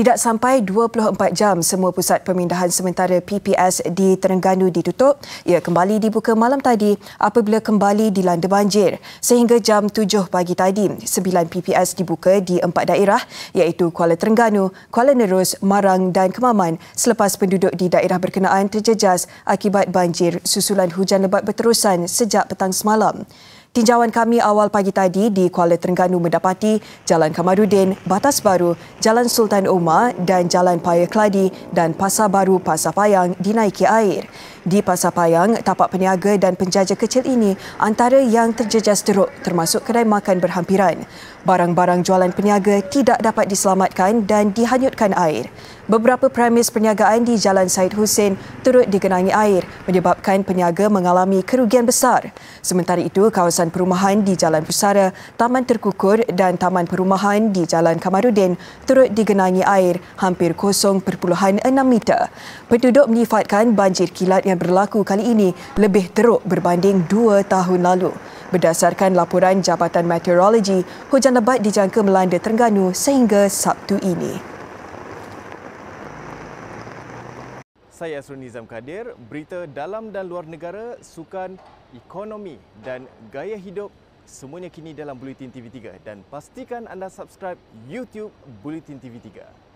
Tidak sampai 24 jam semua pusat pemindahan sementara PPS di Terengganu ditutup. Ia kembali dibuka malam tadi apabila kembali dilanda banjir. Sehingga jam 7 pagi tadi, 9 PPS dibuka di empat daerah iaitu Kuala Terengganu, Kuala Nerus, Marang dan Kemaman selepas penduduk di daerah berkenaan terjejas akibat banjir susulan hujan lebat berterusan sejak petang semalam. Tinjauan kami awal pagi tadi di Kuala Terengganu mendapati Jalan Kamarudin, Batas Baru, Jalan Sultan Omar dan Jalan Paya Keladi dan Pasar Baru Pasar Payang dinaiki air. Di Pasar Payang, tapak peniaga dan penjaja kecil ini antara yang terjejas teruk termasuk kedai makan berhampiran. Barang-barang jualan peniaga tidak dapat diselamatkan dan dihanyutkan air. Beberapa premis perniagaan di Jalan Said Hussein turut digenangi air menyebabkan peniaga mengalami kerugian besar. Sementara itu, kawasan perumahan di Jalan Pusara, Taman Terkukur dan Taman Perumahan di Jalan Kamarudin turut digenangi air hampir kosong enam meter. Penduduk menyifatkan banjir kilat yang berlaku kali ini lebih teruk berbanding dua tahun lalu. Berdasarkan laporan Jabatan Meteorologi, hujan lebat dijangka melanda Terengganu sehingga Sabtu ini. Saya Asrul Nizam Kadir, berita dalam dan luar negara, sukan, ekonomi dan gaya hidup semuanya kini dalam Bulletin TV3 dan pastikan anda subscribe YouTube Bulletin TV3.